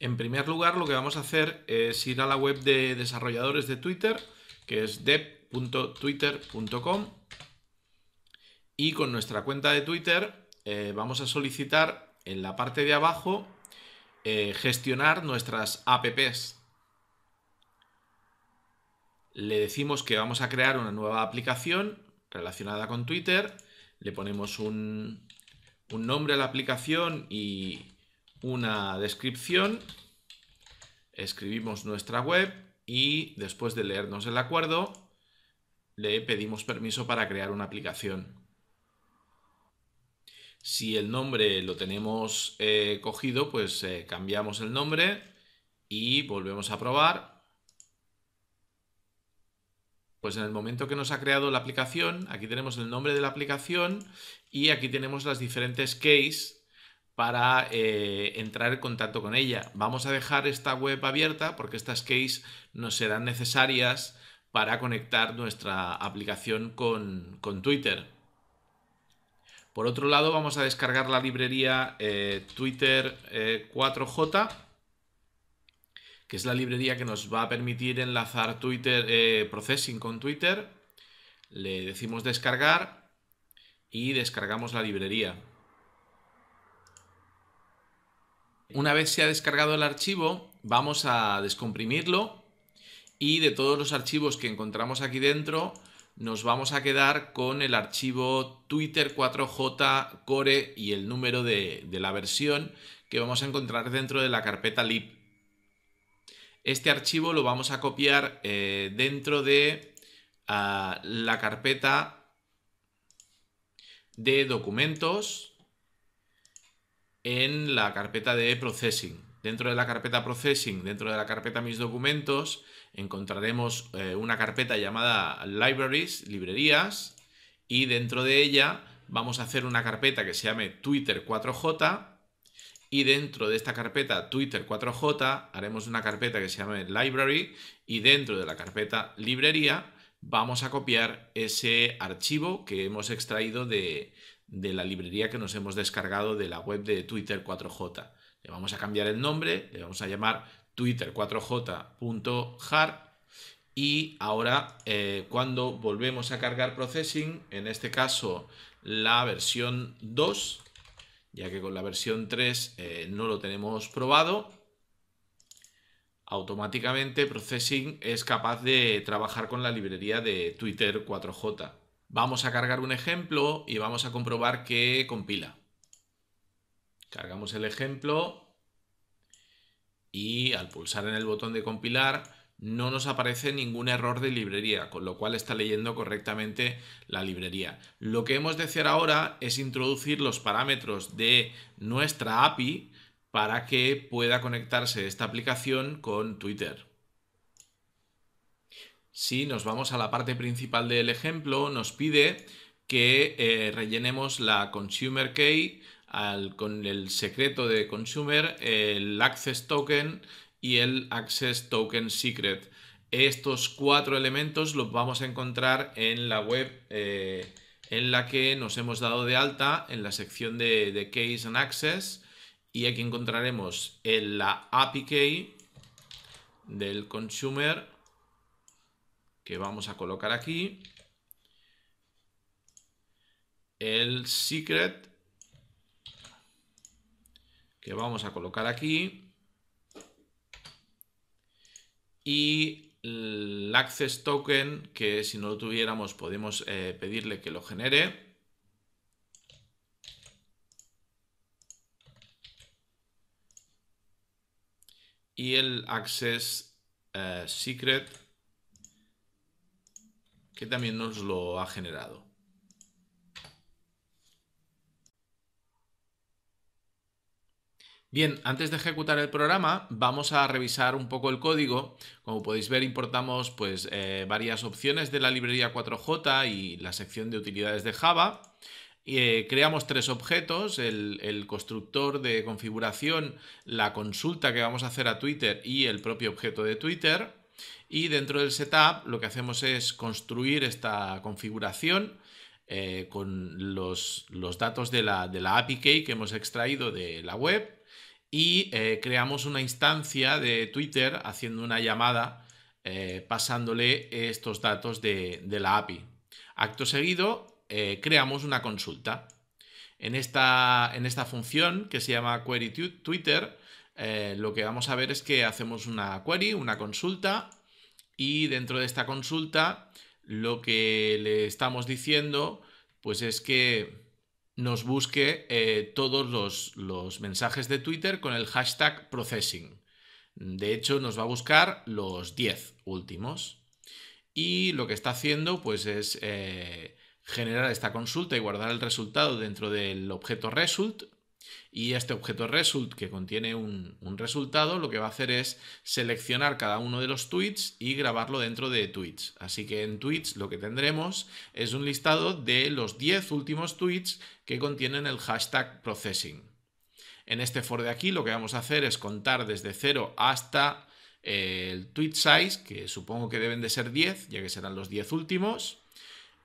En primer lugar, lo que vamos a hacer es ir a la web de desarrolladores de Twitter, que es dev.twitter.com, y con nuestra cuenta de Twitter eh, vamos a solicitar en la parte de abajo eh, gestionar nuestras apps. Le decimos que vamos a crear una nueva aplicación relacionada con Twitter, le ponemos un nombre a la aplicación y, una descripción, escribimos nuestra web y después de leernos el acuerdo, le pedimos permiso para crear una aplicación. Si el nombre lo tenemos eh, cogido, pues eh, cambiamos el nombre y volvemos a probar. Pues en el momento que nos ha creado la aplicación, aquí tenemos el nombre de la aplicación y aquí tenemos las diferentes cases, para eh, entrar en contacto con ella. Vamos a dejar esta web abierta porque estas case nos serán necesarias para conectar nuestra aplicación con, Twitter. Por otro lado, vamos a descargar la librería eh, Twitter 4J, eh, que es la librería que nos va a permitir enlazar Twitter Processing con Twitter. Le decimos descargar y descargamos la librería. Una vez se ha descargado el archivo, vamos a descomprimirlo y de todos los archivos que encontramos aquí dentro, nos vamos a quedar con el archivo Twitter 4J Core y el número de, la versión que vamos a encontrar dentro de la carpeta lib. Este archivo lo vamos a copiar eh, dentro de ah, la carpeta de documentos en la carpeta de Processing. Dentro de la carpeta Processing, dentro de la carpeta Mis documentos, encontraremos eh, una carpeta llamada Libraries, librerías, y dentro de ella vamos a hacer una carpeta que se llame Twitter 4J, y dentro de esta carpeta Twitter 4J haremos una carpeta que se llame Library y dentro de la carpeta Librería vamos a copiar ese archivo que hemos extraído de, de la librería que nos hemos descargado de la web de Twitter 4J. Le vamos a cambiar el nombre, le vamos a llamar twitter 4 jjar y ahora eh, cuando volvemos a cargar processing, en este caso la versión 2, ya que con la versión 3 eh, no lo tenemos probado, automáticamente Processing es capaz de trabajar con la librería de Twitter 4J. Vamos a cargar un ejemplo y vamos a comprobar que compila. Cargamos el ejemplo y al pulsar en el botón de compilar no nos aparece ningún error de librería, con lo cual está leyendo correctamente la librería. Lo que hemos de hacer ahora es introducir los parámetros de nuestra API para que pueda conectarse esta aplicación con Twitter. Si nos vamos a la parte principal del ejemplo, nos pide que eh, rellenemos la consumer key con el secreto de consumer, el access token y el access token secret. Estos cuatro elementos los vamos a encontrar en la web eh, en la que nos hemos dado de alta en la sección de, case Keys and Access y aquí encontraremos el, la API key del consumer que vamos a colocar aquí el secret que vamos a colocar aquí y el access token que si no lo tuviéramos podemos eh, pedirle que lo genere y el access eh, secret que también nos lo ha generado. Bien, antes de ejecutar el programa vamos a revisar un poco el código. Como podéis ver importamos pues, eh, varias opciones de la librería 4J y la sección de utilidades de Java. y eh, creamos tres objetos, el, el, constructor de configuración, la consulta que vamos a hacer a Twitter y el propio objeto de Twitter. Y dentro del setup lo que hacemos es construir esta configuración eh, con los, datos de la, de API key que hemos extraído de la web y eh, creamos una instancia de Twitter haciendo una llamada eh, pasándole estos datos de, la API. Acto seguido creamos una consulta. En esta, en esta función que se llama Query Twitter eh, lo que vamos a ver es que hacemos una query, una consulta, y dentro de esta consulta lo que le estamos diciendo pues es que nos busque eh, todos los, mensajes de Twitter con el hashtag processing. De hecho, nos va a buscar los 10 últimos. Y lo que está haciendo pues es eh, generar esta consulta y guardar el resultado dentro del objeto result y este objeto result que contiene un, resultado lo que va a hacer es seleccionar cada uno de los tweets y grabarlo dentro de tweets. Así que en tweets lo que tendremos es un listado de los 10 últimos tweets que contienen el hashtag processing. En este for de aquí lo que vamos a hacer es contar desde 0 hasta eh, el tweet size, que supongo que deben de ser 10, ya que serán los 10 últimos.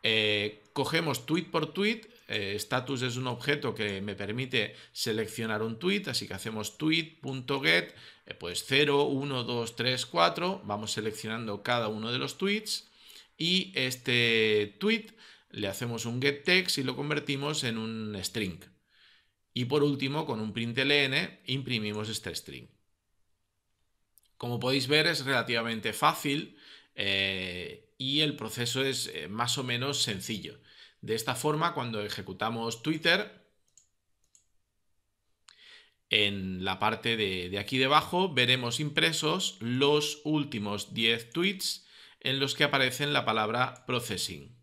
Eh, cogemos tweet por tweet eh, status es un objeto que me permite seleccionar un tweet, así que hacemos tweet.get, eh, pues 0, 1, 2, 3, 4, vamos seleccionando cada uno de los tweets y este tweet le hacemos un get text y lo convertimos en un string. Y por último, con un println imprimimos este string. Como podéis ver es relativamente fácil eh, y el proceso es más o menos sencillo. De esta forma, cuando ejecutamos Twitter, en la parte de, aquí debajo veremos impresos los últimos 10 tweets en los que aparece la palabra processing.